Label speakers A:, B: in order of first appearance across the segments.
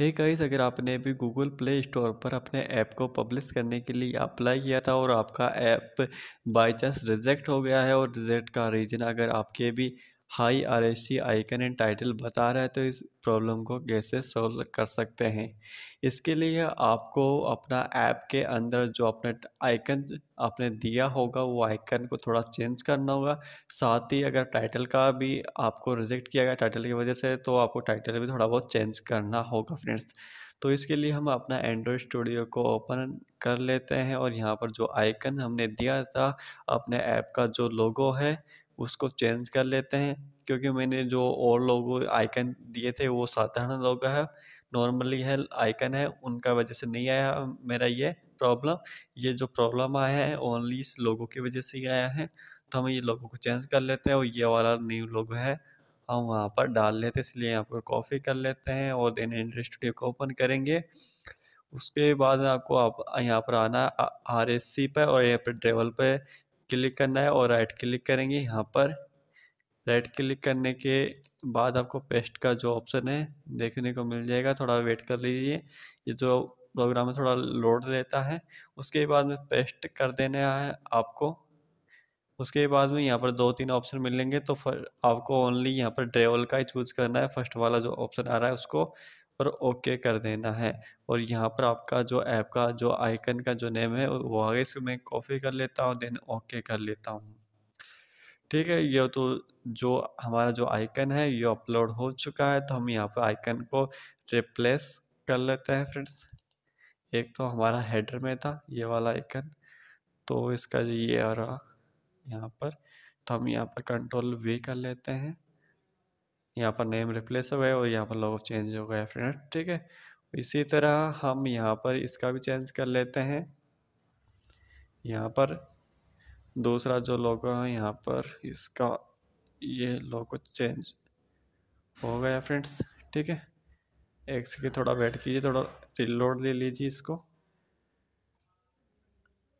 A: hey guys अगर आपने भी गूगल प्ले स्टोर पर अपने ऐप को पब्लिश करने के लिए अप्लाई किया था और आपका ऐप बाई चांस रिजेक्ट हो गया है और रिजेक्ट का रीज़न अगर आपके भी high R S C icon and title बता रहा है तो इस प्रॉब्लम को कैसे सोल्व कर सकते हैं इसके लिए आपको अपना ऐप के अंदर जो अपने आइकन आपने दिया होगा वो आइकन को थोड़ा चेंज करना होगा साथ ही अगर टाइटल का भी आपको रिजेक्ट किया गया टाइटल की वजह से तो आपको टाइटल भी थोड़ा बहुत चेंज करना होगा फ्रेंड्स तो इसके लिए हम अपना एंड्रॉयड स्टूडियो को ओपन कर लेते हैं और यहाँ पर जो आइकन हमने दिया था अपने ऐप का जो लोगो है उसको चेंज कर लेते हैं क्योंकि मैंने जो और लोगों आइकन दिए थे वो साधारण लोग है नॉर्मली है आइकन है उनका वजह से नहीं आया मेरा ये प्रॉब्लम ये जो प्रॉब्लम आया है ओनली इस लोगों की वजह से ही आया है तो हम ये लोगों को चेंज कर लेते हैं और ये वाला न्यू लोगो है हम वहाँ पर डाल लेते हैं इसलिए यहाँ पर कॉफ़ी कर लेते हैं और देन एंड्रॉइड स्टूडियो को ओपन करेंगे उसके बाद आपको आप यहाँ पर आना आर एस सी पर और यहाँ पर ट्रेवल पर क्लिक करना है और राइट क्लिक करेंगे यहाँ पर राइट क्लिक करने के बाद आपको पेस्ट का जो ऑप्शन है देखने को मिल जाएगा थोड़ा वेट कर लीजिए ये जो प्रोग्राम है थोड़ा लोड लेता है उसके बाद में पेस्ट कर देना है आपको उसके बाद में यहाँ पर दो तीन ऑप्शन मिलेंगे तो फर, आपको ओनली यहाँ पर ड्रेवल का ही चूज़ करना है फर्स्ट वाला जो ऑप्शन आ रहा है उसको और ओके कर देना है और यहाँ पर आपका जो ऐप का जो आइकन का जो नेम है वो आगे इसको मैं कॉपी कर लेता हूँ देन ओके कर लेता हूँ ठीक है ये तो जो हमारा जो आइकन है ये अपलोड हो चुका है तो हम यहाँ पर आइकन को रिप्लेस कर लेते हैं फ्रेंड्स एक तो हमारा हेडर में था ये वाला आइकन तो इसका ये आ रहा यहाँ पर तो हम यहाँ पर कंट्रोल वी कर लेते हैं यहाँ पर नेम रिप्लेस हो गया और यहाँ पर लोगो चेंज हो गया फ्रेंड ठीक है इसी तरह हम यहाँ पर इसका भी चेंज कर लेते हैं यहाँ पर दूसरा जो लोगो है यहाँ पर इसका ये लोग चेंज हो गया फ्रेंड्स ठीक है एक सेकेंड थोड़ा वेट कीजिए थोड़ा रिलोड ले लीजिए इसको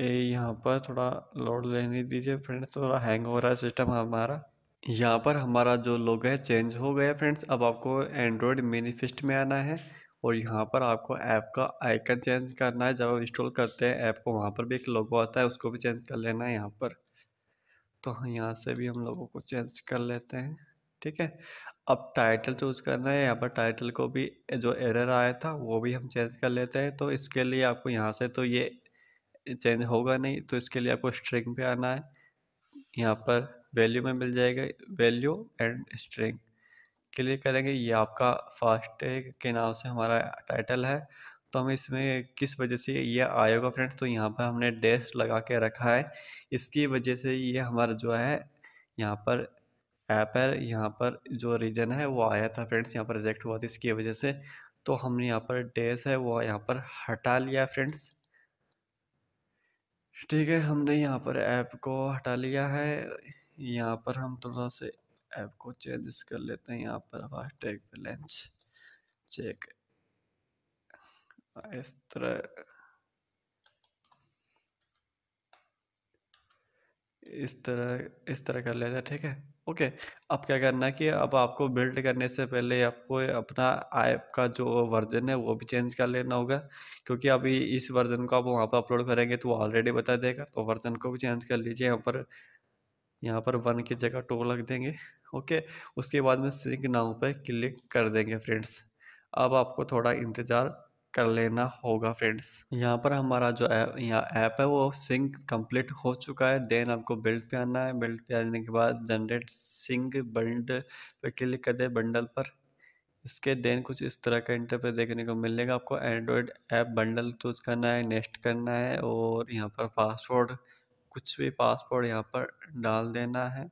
A: ए यहाँ पर थोड़ा लोड लेने दीजिए फ्रेंड्स थोड़ा हैंग हो रहा है सिस्टम हमारा यहाँ पर हमारा जो लोग है चेंज हो गया फ्रेंड्स अब आपको एंड्रॉयड मैनिफेस्ट में आना है और यहाँ पर आपको ऐप का आइकन चेंज करना है जब आप इंस्टॉल करते हैं ऐप को वहाँ पर भी एक लोगो आता है उसको भी चेंज कर लेना है यहाँ पर तो हाँ, यहाँ से भी हम लोगों को चेंज कर लेते हैं ठीक है अब टाइटल चूज करना है यहाँ पर टाइटल को भी जो एरर आया था वो भी हम चेंज कर लेते हैं तो इसके लिए आपको यहाँ से तो ये चेंज होगा नहीं तो इसके लिए आपको स्ट्रिंग पे आना है यहाँ पर वैल्यू में मिल जाएगा वैल्यू एंड स्ट्रिंग क्लिक करेंगे ये आपका फास्ट टैग के नाम से हमारा टाइटल है तो हम इसमें किस वजह से ये आएगा फ्रेंड्स तो यहाँ पर हमने डैश लगा के रखा है इसकी वजह से ये हमारा जो है यहाँ पर ऐप है यहाँ पर जो रीजन है वो आया था फ्रेंड्स यहाँ पर रिजेक्ट हुआ था इसकी वजह से तो हमने यहाँ पर डैश है वो यहाँ पर हटा लिया फ्रेंड्स ठीक है हमने यहाँ पर ऐप को हटा लिया है यहाँ पर हम थोड़ा से ऐप को चेंज कर लेते हैं यहाँ पर फास्टैग बैलेंस चेक इस तरह इस तरह इस तरह कर लेते हैं ठीक है ओके अब क्या करना है कि अब आपको बिल्ड करने से पहले आपको अपना ऐप का जो वर्जन है वो भी चेंज कर लेना होगा क्योंकि अभी इस वर्जन को आप वहाँ पर अपलोड करेंगे तो ऑलरेडी बता देगा तो वर्जन को भी चेंज कर लीजिए यहाँ पर यहाँ पर वन की जगह टू लग देंगे ओके उसके बाद में सिंक नाउ पर क्लिक कर देंगे फ्रेंड्स अब आपको थोड़ा इंतज़ार कर लेना होगा फ्रेंड्स यहाँ पर हमारा जो ऐप यहाँ ऐप है वो सिंक कंप्लीट हो चुका है देन आपको बिल्ड पे आना है बिल्ड पे आने के बाद जनरेट सिंक बंड पे क्लिक कर दे बंडल पर इसके देन कुछ इस तरह का पर देखने को मिलेगा आपको एंड्रॉयड ऐप बंडल चूज करना है नेक्स्ट करना है और यहाँ पर पासवर्ड कुछ भी पासवर्ड यहाँ पर डाल देना है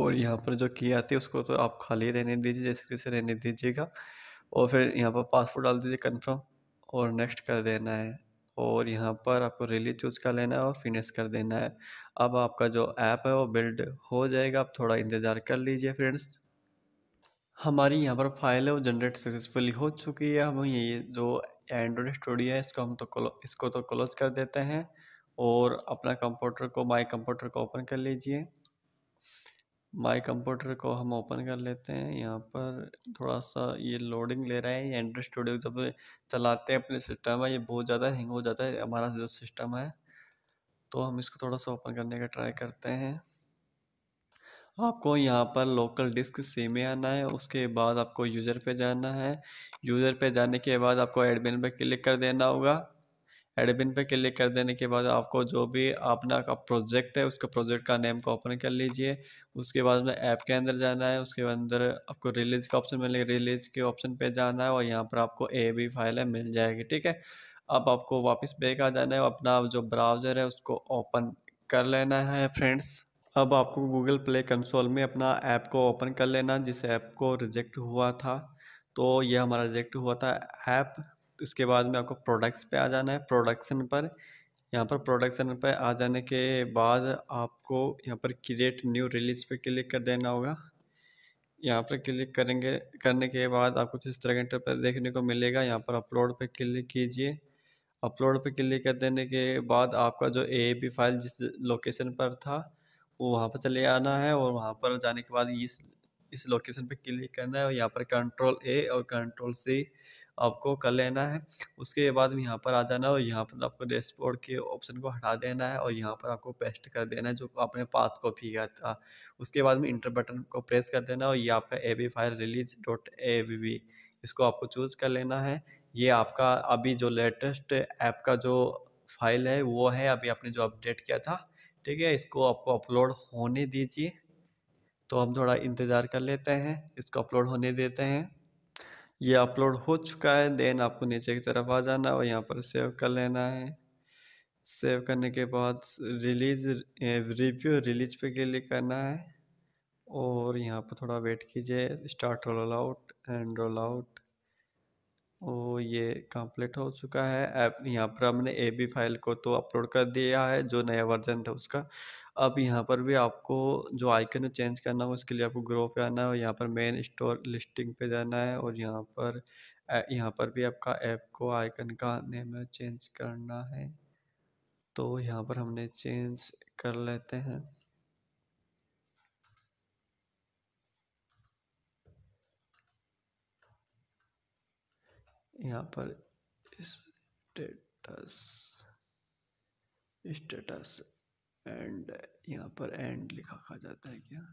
A: और यहाँ पर जो की आती है उसको तो आप खाली रहने दीजिए जैसे जैसे रहने दीजिएगा और फिर यहाँ पर पासवर्ड डाल दीजिए कंफर्म और नेक्स्ट कर देना है और यहाँ पर आपको रिलीज चूज़ कर लेना है और फिनिश कर देना है अब आपका जो ऐप है वो बिल्ड हो जाएगा आप थोड़ा इंतज़ार कर लीजिए फ्रेंड्स हमारी यहाँ पर फाइल है वो जनरेट सक्सेसफुली हो चुकी है हम ये जो एंड्रॉइड स्टूडियो है इसको हम तो इसको तो क्लोज कर देते हैं और अपना कंप्यूटर को माई कंप्यूटर को ओपन कर लीजिए माई कंप्यूटर को हम ओपन कर लेते हैं यहाँ पर थोड़ा सा ये लोडिंग ले रहा है ये एंड्रॉयड स्टूडियो जब चलाते हैं अपने सिस्टम में ये बहुत ज़्यादा हैंग हो जाता है हमारा जो सिस्टम है तो हम इसको थोड़ा सा ओपन करने का ट्राई करते हैं आपको यहाँ पर लोकल डिस्क सी में आना है उसके बाद आपको यूज़र पे जाना है यूज़र पे जाने के बाद आपको एडमिन पे क्लिक कर देना होगा एडमिन पे क्लिक कर देने के बाद आपको जो भी अपना का प्रोजेक्ट है उसके प्रोजेक्ट का नेम को ओपन कर लीजिए उसके बाद में ऐप के अंदर जाना है उसके अंदर आपको रिलीज का ऑप्शन मिलेगा रिलीज के ऑप्शन पे जाना है और यहाँ पर आपको ए बी फाइल है मिल जाएगी ठीक है अब आपको वापस बैक आ जाना है अपना जो ब्राउज़र है उसको ओपन कर लेना है फ्रेंड्स अब आपको गूगल प्ले कंसोल में अपना ऐप को ओपन कर लेना जिस ऐप को रिजेक्ट हुआ था तो ये हमारा रिजेक्ट हुआ था ऐप इसके बाद में आपको प्रोडक्ट्स पे आ जाना है प्रोडक्शन पर यहाँ पर प्रोडक्शन पर आ जाने के बाद आपको यहाँ पर क्रिएट न्यू रिलीज पे क्लिक कर देना होगा यहाँ पर क्लिक करेंगे करने के बाद आपको कुछ इस तरह का पर देखने को मिलेगा यहाँ पर अपलोड पे क्लिक कीजिए अपलोड पे क्लिक कर देने के बाद आपका जो ए फाइल जिस लोकेशन पर था वो वहाँ पर चले आना है और वहाँ पर जाने के बाद इस इस लोकेशन पे क्लिक करना है और यहाँ पर कंट्रोल ए और कंट्रोल सी आपको कर लेना है उसके बाद यहाँ पर आ जाना है और यहाँ पर आपको डैशबोर्ड के ऑप्शन को हटा देना है और यहाँ पर आपको पेस्ट कर देना है जो आपने पाथ कॉपी किया था उसके बाद में इंटर बटन को प्रेस कर देना है और ये आपका A B file release dot A B B इसको आपको चूज़ कर लेना है ये आपका अभी जो लेटेस्ट ऐप का जो फाइल है वो है अभी आपने जो अपडेट किया था ठीक है इसको आपको अपलोड होने दीजिए तो हम थोड़ा इंतज़ार कर लेते हैं इसको अपलोड होने देते हैं ये अपलोड हो चुका है देन आपको नीचे की तरफ आ जाना और यहाँ पर सेव कर लेना है सेव करने के बाद रिलीज रिव्यू रिलीज पे क्लिक करना है और यहाँ पर थोड़ा वेट कीजिए start roll out and roll out और ये कंप्लीट हो चुका है ऐप यहाँ पर हमने ए बी फाइल को तो अपलोड कर दिया है जो नया वर्जन था उसका अब यहाँ पर भी आपको जो आइकन चेंज करना हो उसके लिए आपको ग्रो पे आना है और यहाँ पर मेन स्टोर लिस्टिंग पे जाना है और यहाँ पर यहाँ पर भी आपका ऐप को आइकन का नेम चेंज करना है तो यहाँ पर हमने चेंज कर लेते हैं यहाँ पर स्टेटस स्टेटस एंड यहाँ पर एंड लिखा खा जाता है क्या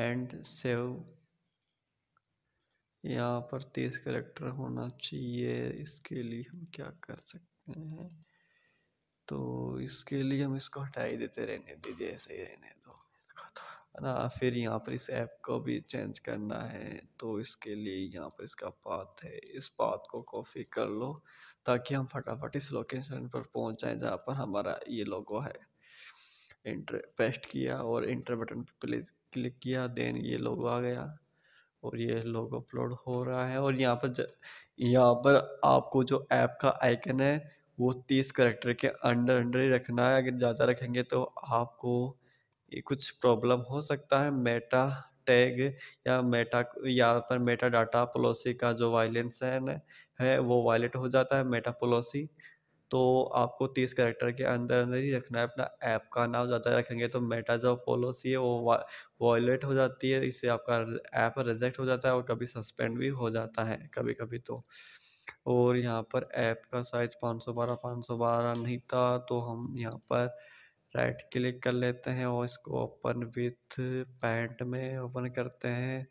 A: एंड सेव यहाँ पर तीस करेक्टर होना चाहिए इसके लिए हम क्या कर सकते हैं तो इसके लिए हम इसको हटा ही देते रहने दीजिए ऐसे ही रहने दो है ना फिर यहाँ पर इस ऐप को भी चेंज करना है तो इसके लिए यहाँ पर इसका पाथ है इस पाथ को कॉपी कर लो ताकि हम फटाफट इस लोकेशन पर पहुँच जाएँ जहाँ पर हमारा ये लोगो है इंटर पेस्ट किया और इंटर बटन पर प्ले क्लिक किया देन ये लोगो आ गया और ये लोगो अपलोड हो रहा है और यहाँ पर यहाँ पर आपको जो ऐप का आइकन है वो तीस करेक्टर के अंडर अंडर ही रखना है अगर ज़्यादा रखेंगे तो आपको कुछ प्रॉब्लम हो सकता है मेटा टैग या मेटा या फिर मेटा डाटा पॉलिसी का जो वायलेंस है, है वो वायलेट हो जाता है मेटा पॉलिसी तो आपको तीस करेक्टर के अंदर अंदर ही रखना है अपना ऐप का नाम ज़्यादा रखेंगे तो मेटा जो पॉलिसी है वो वॉयलेट हो जाती है इससे आपका ऐप रिजेक्ट हो जाता है और कभी सस्पेंड भी हो जाता है कभी कभी तो और यहाँ पर ऐप का साइज़ पाँच सौ बारह पाँच सौ बारह नहीं था तो हम यहाँ पर राइट क्लिक कर लेते हैं और इसको ओपन विथ पैंट में ओपन करते हैं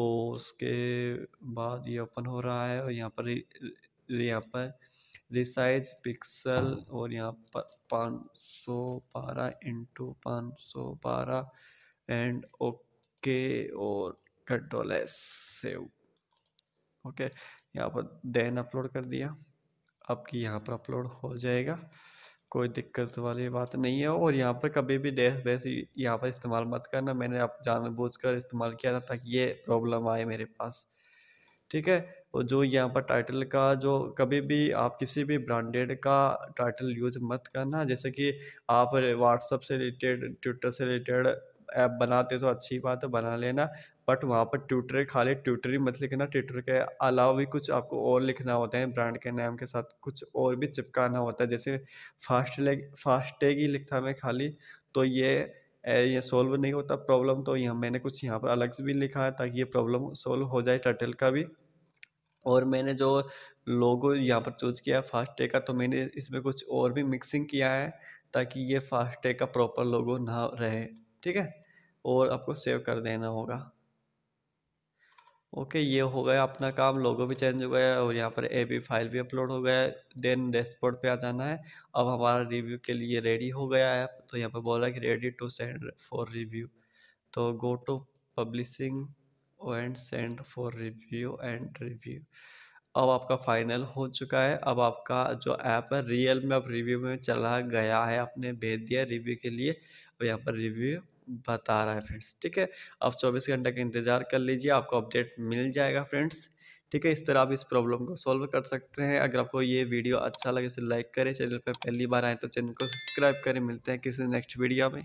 A: और उसके बाद ये ओपन हो रहा है और यहाँ पर यहाँ पर रिसाइज पिक्सल और यहाँ पर पाँच सौ बारह इंटू पाँच सौ बारह एंड ओके और कंट्रोल एस सेव ओके यहाँ पर देन अपलोड कर दिया आपकी यहाँ पर अपलोड हो जाएगा कोई दिक्कत वाली बात नहीं है और यहाँ पर कभी भी डेस्क बेस यहाँ पर इस्तेमाल मत करना मैंने आप जानबूझकर इस्तेमाल किया था ताकि ये प्रॉब्लम आए मेरे पास ठीक है और जो यहाँ पर टाइटल का जो कभी भी आप किसी भी ब्रांडेड का टाइटल यूज मत करना जैसे कि आप व्हाट्सअप से रिलेटेड ट्विटर से रिलेटेड ऐप बनाते तो अच्छी बात है बना लेना बट वहाँ पर ट्यूटर खाली ट्यूटर ही मत लिखना ट्यूटर के अलावा भी कुछ आपको और लिखना होता है ब्रांड के नाम के साथ कुछ और भी चिपकाना होता है जैसे फास्ट लेग फास्टैग ही लिखता मैं खाली तो ये ये सॉल्व नहीं होता प्रॉब्लम तो यहाँ मैंने कुछ यहाँ पर अलग से भी लिखा है ताकि ये प्रॉब्लम सॉल्व हो जाए टर्टल का भी और मैंने जो लोगो यहाँ पर चूज किया है फास्टैग का तो मैंने इसमें कुछ और भी मिक्सिंग किया है ताकि ये फास्टैग का प्रॉपर लोगो ना रहे ठीक है और आपको सेव कर देना होगा ओके ये हो गया अपना काम लोगो भी चेंज हो गया और यहाँ पर ए बी फाइल भी अपलोड हो गया देन डैशबोर्ड पे आ जाना है अब हमारा रिव्यू के लिए रेडी हो गया है तो यहाँ पर बोला कि ready to send for review तो go to publishing and send for review and review अब आपका फाइनल हो चुका है अब आपका जो ऐप है रियल में अब रिव्यू में चला गया है आपने भेज दिया रिव्यू के लिए अब यहाँ पर रिव्यू बता रहा है फ्रेंड्स ठीक है आप 24 घंटे का इंतज़ार कर लीजिए आपको अपडेट मिल जाएगा फ्रेंड्स ठीक है इस तरह आप इस प्रॉब्लम को सॉल्व कर सकते हैं अगर आपको ये वीडियो अच्छा लगे तो लाइक करें चैनल पर पहली बार आए तो चैनल को सब्सक्राइब करें मिलते हैं किसी नेक्स्ट वीडियो में